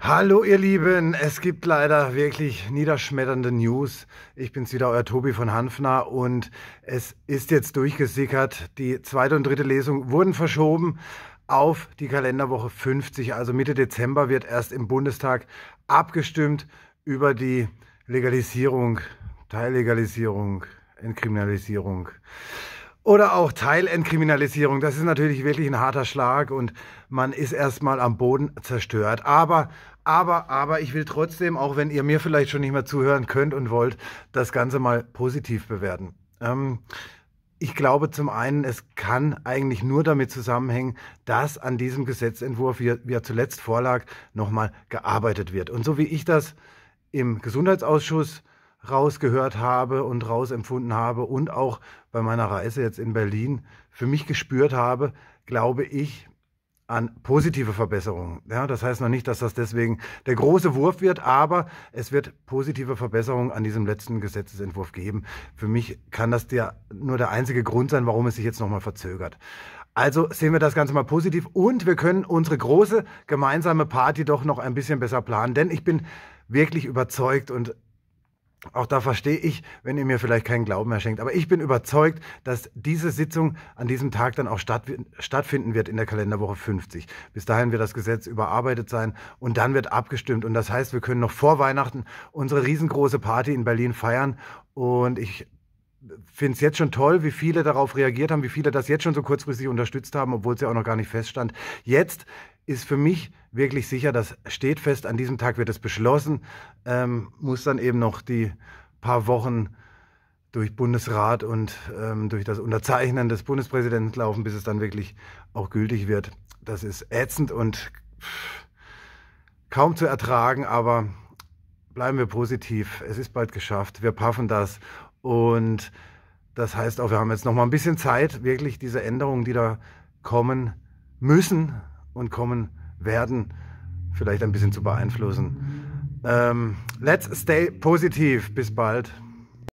Hallo ihr Lieben, es gibt leider wirklich niederschmetternde News. Ich bin's wieder, euer Tobi von Hanfner und es ist jetzt durchgesickert. Die zweite und dritte Lesung wurden verschoben auf die Kalenderwoche 50, also Mitte Dezember wird erst im Bundestag abgestimmt über die Legalisierung, Teillegalisierung, Entkriminalisierung. Oder auch Teilentkriminalisierung. Das ist natürlich wirklich ein harter Schlag und man ist erstmal am Boden zerstört. Aber, aber, aber ich will trotzdem, auch wenn ihr mir vielleicht schon nicht mehr zuhören könnt und wollt, das Ganze mal positiv bewerten. Ähm, ich glaube zum einen, es kann eigentlich nur damit zusammenhängen, dass an diesem Gesetzentwurf, wie er, wie er zuletzt vorlag, nochmal gearbeitet wird. Und so wie ich das im Gesundheitsausschuss rausgehört habe und rausempfunden habe und auch bei meiner Reise jetzt in Berlin für mich gespürt habe, glaube ich an positive Verbesserungen. Ja, das heißt noch nicht, dass das deswegen der große Wurf wird, aber es wird positive Verbesserungen an diesem letzten Gesetzesentwurf geben. Für mich kann das der, nur der einzige Grund sein, warum es sich jetzt nochmal verzögert. Also sehen wir das Ganze mal positiv und wir können unsere große gemeinsame Party doch noch ein bisschen besser planen, denn ich bin wirklich überzeugt und auch da verstehe ich, wenn ihr mir vielleicht keinen Glauben mehr schenkt. Aber ich bin überzeugt, dass diese Sitzung an diesem Tag dann auch statt, stattfinden wird in der Kalenderwoche 50. Bis dahin wird das Gesetz überarbeitet sein und dann wird abgestimmt. Und das heißt, wir können noch vor Weihnachten unsere riesengroße Party in Berlin feiern. Und ich finde es jetzt schon toll, wie viele darauf reagiert haben, wie viele das jetzt schon so kurzfristig unterstützt haben, obwohl es ja auch noch gar nicht feststand. Jetzt ist für mich wirklich sicher, das steht fest, an diesem Tag wird es beschlossen, ähm, muss dann eben noch die paar Wochen durch Bundesrat und ähm, durch das Unterzeichnen des Bundespräsidenten laufen, bis es dann wirklich auch gültig wird. Das ist ätzend und kaum zu ertragen, aber bleiben wir positiv. Es ist bald geschafft. Wir paffen das und das heißt auch, wir haben jetzt noch mal ein bisschen Zeit, wirklich diese Änderungen, die da kommen müssen und kommen werden, vielleicht ein bisschen zu beeinflussen. Ähm, let's stay positiv. Bis bald.